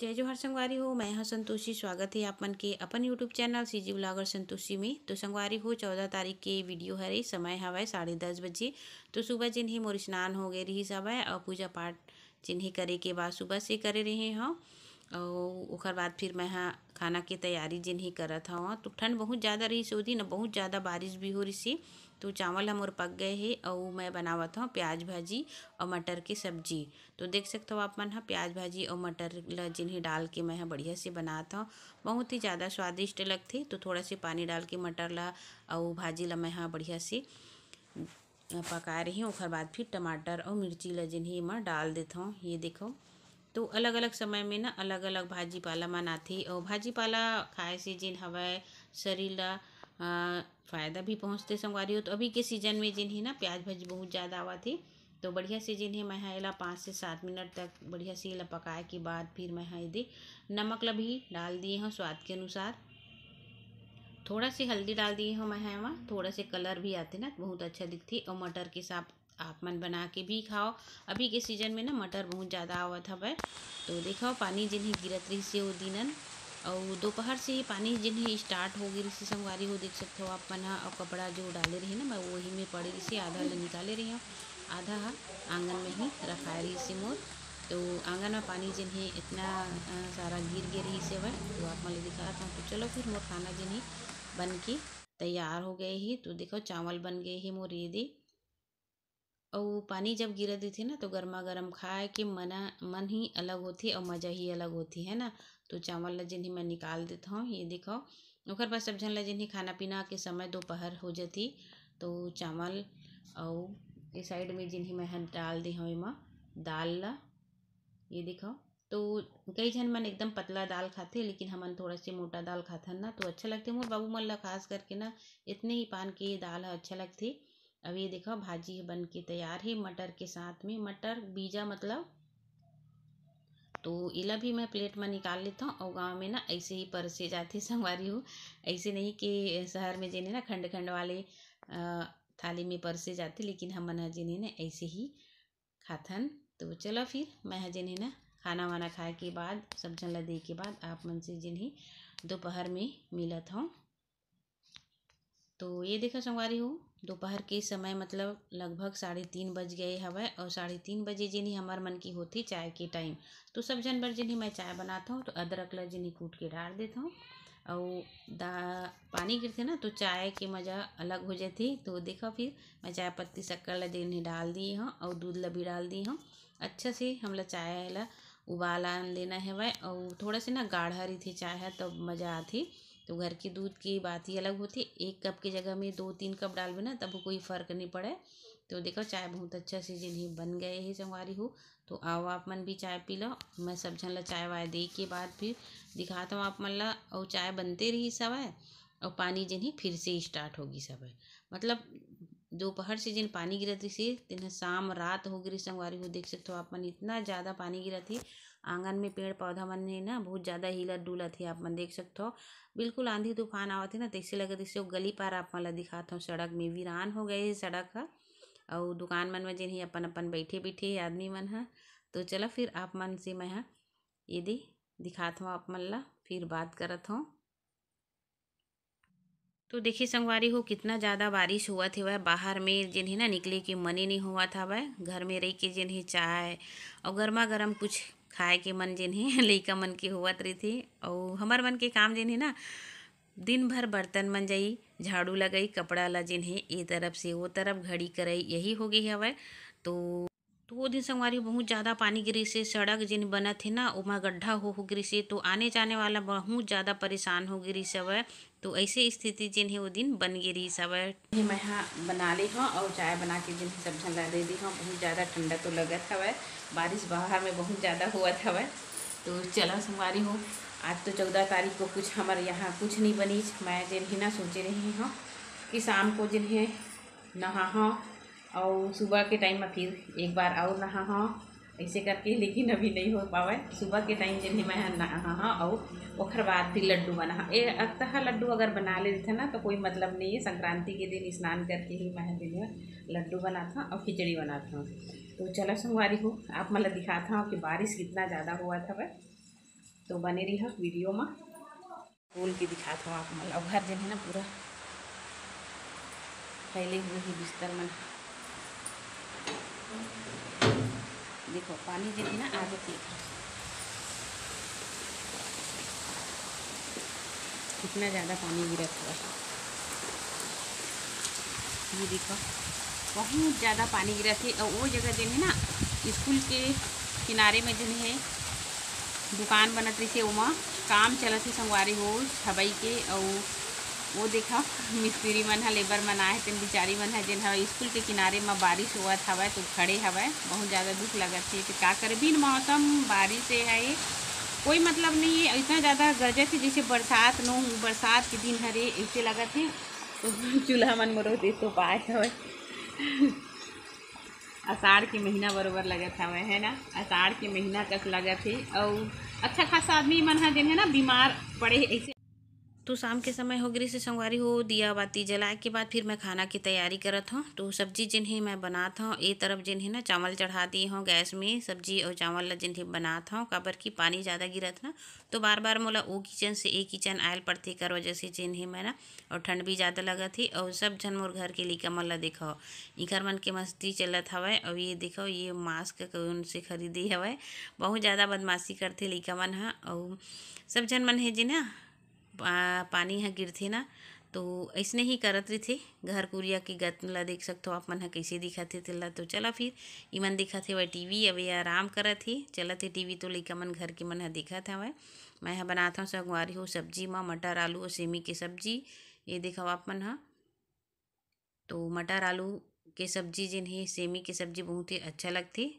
जय जोहर संगवारी हो मैं हाँ संतोषी स्वागत है आप मन के अपन YouTube channel C G blogger Santoshi में तो संगवारी हो चौदह तारीख के वीडियो है रही समय हवा साढ़े दस बजे तो सुबह जिन्हें मोर स्नान हो गए रही सब और पूजा पाठ जिन्हें करे के बाद सुबह से करे रहे हैं और बाद फिर मैं हाँ खाना की तैयारी जिन ही करत था तो ठंड बहुत ज़्यादा रही सोधी ना बहुत ज़्यादा बारिश भी हो रही सी तो चावल हम और पक गए हैं और मैं बनावा था प्याज भाजी और मटर की सब्जी तो देख सकते हो आप मन हाँ प्याज भाजी और मटर जिन जिन्हें डाल के मैं बढ़िया से बनाता हूँ बहुत ही ज़्यादा स्वादिष्ट लगती तो थोड़ा सा पानी डाल के मटर ला और भाजी ला मैं हाँ बढ़िया से पका रही हूँ और बाद फिर टमाटर और मिर्ची ला जिन्हें मैं डाल देता हूँ ये देखो तो अलग अलग समय में ना अलग अलग भाजी पाला मनाथे और भाजी पाला खाए से जिन हवा शरीर ला फ़ायदा भी पहुँचते संगवारी हो तो अभी के सीजन में जिन्हें ना प्याज भाजी बहुत ज़्यादा आवा थी तो बढ़िया से जिन्हें मैं एला पाँच से सात मिनट तक बढ़िया से एला पकाए के बाद फिर मैं दे नमक ला भी डाल दिए हूँ स्वाद के अनुसार थोड़ा सी हल्दी डाल दिए हूँ मैं वहाँ थोड़ा से कलर भी आते ना बहुत अच्छा दिखती और मटर के साथ आप मन बना के भी खाओ अभी के सीजन में ना मटर बहुत ज़्यादा था भाई तो देखो पानी जिन्हें गिरत रही वो दिनन और दोपहर से ही पानी जिन्हें स्टार्ट हो गई रही संगवारी हो देख सकते हो आप मन और कपड़ा जो डाले रही ना मैं वही में पड़े रही आधा ले निकाले रही हूँ आधा आंगन में ही रखा रही से मोर तो आंगन में पानी जिन्हें इतना सारा गिर गया रही से भाई तो आप मैं दिखा रहा तो चलो फिर मोर खाना जिन्हें बन के तैयार हो गए ही तो देखो चावल बन गए ही मोर ये दी और पानी जब गिरा देथे ना तो गर्मा गर्म खाए के मना मन ही अलग है और मज़ा ही अलग होती है ना तो चावल ला जिन्हें मैं निकाल देता हूँ ये दिखाओ ओकर बाद सब झन ला जिन्हें खाना पीना के समय दोपहर हो जाती तो चावल और ये साइड में जिन्हें मैं डाल दी हूँ इमा दाल ला ये दिखाओ तो कई झन मन एकदम पतला दाल खाते लेकिन हमन थोड़ा सा मोटा दाल खाता ना तो अच्छा लगते मोर बाबू मन ला खास करके ना इतने ही पान के दाल अच्छा लगती अब ये देखो भाजी बन के तैयार है मटर के साथ में मटर बीजा मतलब तो इला भी मैं प्लेट में निकाल लेता हूँ और गांव में ना ऐसे ही परसे जाते संगवारी हो ऐसे नहीं कि शहर में जेने ना खंड खंड वाले थाली में परसे जाते लेकिन हमन जेने ना ऐसे ही खाथन तो चलो फिर मैं जेने ना खाना वाना खाए के बाद सब जन ला दे के बाद आप मन से जिन्हें दोपहर में मिलत हूँ तो ये देखा संगवारी हो दोपहर के समय मतलब लगभग साढ़े तीन बज गए हवय और साढ़े तीन बजे जिन्हें हमार मन की होती चाय के टाइम तो सब जन बर जिन्हें मैं चाय बनाता हूँ तो अदरक ला जिन्हें कूट के डाल देता हूँ और दा पानी गिरते ना तो चाय के मज़ा अलग हो जाती तो देखा फिर मैं चाय पत्ती शक्कर ला जिन्हें डाल दिए हूँ और दूध ला भी डाल दी हूँ अच्छा से लोग चाय ला उबाल लेना है वह और थोड़ा सा ना गाढ़ा रही थी चाय है तब तो मज़ा आती तो घर के दूध की बात ही अलग होती है एक कप की जगह में दो तीन कप डाल ना तब कोई फ़र्क नहीं पड़े तो देखो चाय बहुत अच्छा से जिन्हें बन गए है संगवारी हो तो आओ आप मन भी चाय पी लो मैं सब झन ला चाय वाय दे के बाद फिर दिखाता हूँ आप मन ला और चाय बनते रही है और पानी जिन्हें फिर से स्टार्ट होगी है मतलब दोपहर से जिन पानी गिरती से तिन्हें शाम रात हो रही संगवारी हो देख सकते हो आप मन इतना ज़्यादा पानी गिरा थी आंगन में पेड़ पौधा मन हे ना बहुत ज्यादा हिलत डुलत है आप मन देख सकते हो बिल्कुल आंधी तूफान आवत हे ना तइसे तो लगे जैसे तो वो गली पार आप मन दिखाता हूँ सड़क में वीरान हो गए है सड़क है और दुकान मन में जिन्हें अपन अपन बैठे बैठे आदमी मन है तो चला फिर आप मन से मैं हाँ यदि दिखाता हूँ आप मन ला फिर बात करत हूँ तो देखिए संगवारी हो कितना ज़्यादा बारिश हुआ थे वह बाहर में जिन्हें ना निकले मन ही नहीं हुआ था वह घर में रह के जिन्हें चाय और गर्मा गर्म कुछ खाए के मन जिन है लइका मन के होवत रही और हमर मन के काम जिन ना दिन भर बर्तन मन जाई झाड़ू लगाई कपड़ा ला जिन ए तरफ से वो तरफ घड़ी कराई यही हो गई हवा तो तो वो दिन संगवारी बहुत ज़्यादा पानी गिरी से सड़क जिन बनत थी ना उमा गड्ढा हो हो गिरी से तो आने जाने वाला बहुत ज़्यादा परेशान हो गिरी सब है तो ऐसे स्थिति जिन है वो दिन बन गिरी सब है मैं यहाँ बना ली हूँ और चाय बना के जिन सब्जन ला दे दी हूँ बहुत ज़्यादा ठंडा तो था वह बारिश बाहर में बहुत ज़्यादा हुआ था तो चला संगवारी हो आज तो चौदह तारीख को कुछ हमारे यहाँ कुछ नहीं बनी मैं जिन्हें ना सोचे रही हूँ कि शाम को जिन्हें नहा और सुबह के टाइम में फिर एक बार और नहा हाँ ऐसे करके लेकिन अभी नहीं हो पावे सुबह के टाइम जब मैं नहा हाँ और ओखर बाद फिर लड्डू बना ए अक्तः लड्डू अगर बना ले थे ना तो कोई मतलब नहीं है संक्रांति के दिन स्नान करके ही मैं दिन लड्डू बना था और खिचड़ी बना था तो चलो सोमवारी हो आप मतलब दिखा था कि बारिश कितना ज़्यादा हुआ था वह तो बने रही वीडियो में बोल के दिखा था आप मतलब घर जो है ना पूरा फैले हुए ही बिस्तर में देखो पानी देखिए ना आगे देखो कितना ज़्यादा पानी गिरा हुआ है ये देखो बहुत ज़्यादा पानी गिरा थे और वो जगह जो है ना स्कूल के किनारे में जो है दुकान बनत रही से उमा काम चला थे संगवारी हो छबई के और वो देखा मिस्त्री मन है लेबर मन आए थे बिचारी मन है जिन हवा स्कूल के किनारे में बारिश हुआ हवय तो खड़े हवा बहुत ज़्यादा दुख लगत है कि का करबी मौसम बारिश है कोई मतलब नहीं है इतना ज़्यादा गरजत है जैसे बरसात न बरसात के दिन हरे ऐसे लगत है तो चूल्हा मन मरो दे तो पाए हवा आषाढ़ के महीना बरोबर लगत हवय है ना आषाढ़ के महीना तक लगत है और अच्छा खासा आदमी मन है जिन्हें ना बीमार पड़े ऐसे तो शाम के समय हो गिरी से संगवारी हो दिया बाती जलाए के बाद फिर मैं खाना की तैयारी करत हूँ तो सब्जी जिन्हें मैं बनाता हूँ ये तरफ जिन्हें ना चावल चढ़ा दिए हूँ गैस में सब्जी और चावल ला जिन्हें बनाता हूँ काबर की पानी ज़्यादा गिरत ना तो बार बार मोला वो किचन से ए किचन आयल पड़ते कर वजह से जिन्हें मैं ना और ठंड भी ज़्यादा लगा थी और सब जन मोर घर के लिए मन ला देखो मन के मस्ती चलत हवा और ये दिखाओ ये मास्क कौन से खरीदी हवा बहुत ज़्यादा बदमाशी करते लइका मन है और सब जन मन है जी ना पा, पानी ह गिरथे ना तो ऐसे ही करत थे घर कुरिया के गतला ला देख हो आप मन ह कैसे दिखत थे तेला तो चला फिर इमन दिखत वह टी वी अब आराम करत थे चला थे टी वी तो लेकर मन घर के मन देखा था वह मैं ह बनाता हूँ सगवारी हो सब्जी माँ मटर आलू और सेमी की सब्जी ये देखो आप मन हाँ तो मटर आलू के सब्जी जिन सेमी की सब्जी बहुत ही अच्छा लगती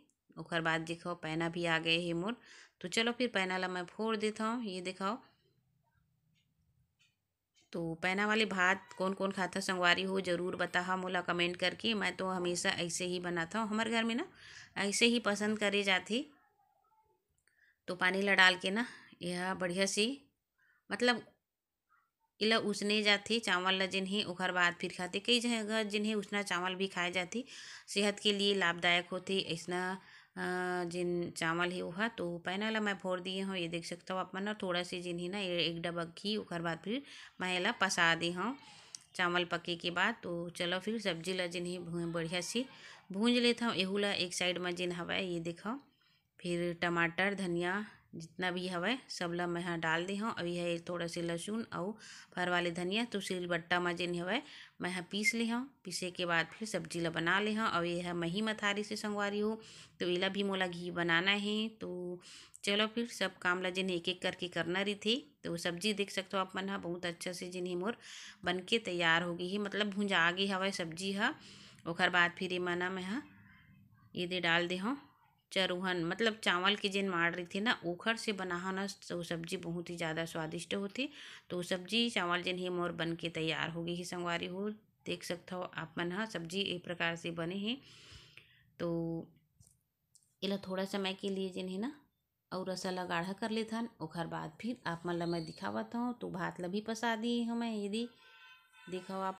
और बाद देखो पैना भी आ गए है मोर तो चलो फिर पैना ला मैं फोड़ देता हूँ ये दिखाओ तो पैना वाले भात कौन कौन खाता संगवारी हो जरूर बता हाँ, मोला कमेंट करके मैं तो हमेशा ऐसे ही बनाता हूँ हमारे घर में ना ऐसे ही पसंद करे जाती तो पानी ला डाल के ना यह बढ़िया सी मतलब इला उसने जाती चावल ला जिन्हें ओखर बाद फिर खाते कई जगह जिन्हें उसना चावल भी खाए जाती सेहत के लिए लाभदायक होते ऐसा जिन चावल ही वह तो पैनाला मैं फोड़ दिए हूँ ये देख सकते हो आप ना थोड़ा सी जिन ही ना एक डबक घी उखर बाद फिर महिला पसा दी हूँ चावल पके के बाद तो चलो फिर सब्जी ला जिन ही बढ़िया सी भूंज लेता हूँ एहू ला एक साइड में जिन हवा ये देखो फिर टमाटर धनिया जितना भी हवय सब ला मैं यहाँ डाल दे हूँ अभी यह थोड़ा से लहसुन और फर वाले धनिया तो सिल बट्टा में जिन हवा मैं यहाँ पीस ले हूँ पीसे के बाद फिर सब्जी ला बना ले हूँ और यह मही मथारी से संगवारी हूँ तो इला भी मोला घी बनाना है तो चलो फिर सब काम ला जिन्हें एक एक करके करना रही थी तो सब्जी देख सकते हो आप मन हाँ बहुत अच्छा से जिन्हें मोर बन के तैयार गई है मतलब भूंजा गई हवा सब्जी है और बाद फिर ये मना मैं हाँ ये दे डाल दे हूँ चरुहन मतलब चावल के जिन मार रही थी ना ओखर से बनाना तो सब्जी बहुत ही ज़्यादा स्वादिष्ट होती तो सब्जी चावल जिन ही मोर बन के तैयार होगी ही संगवारी हो देख सकता हो आप मन हाँ सब्जी एक प्रकार से बने हैं तो इला थोड़ा समय के लिए जिन है ना और रसा ला गाढ़ा कर लेता ओखर बाद फिर आप मन ला मैं दिखावा हूँ तो भात ला भी पसा दिए हमें यदि दिखाओ आप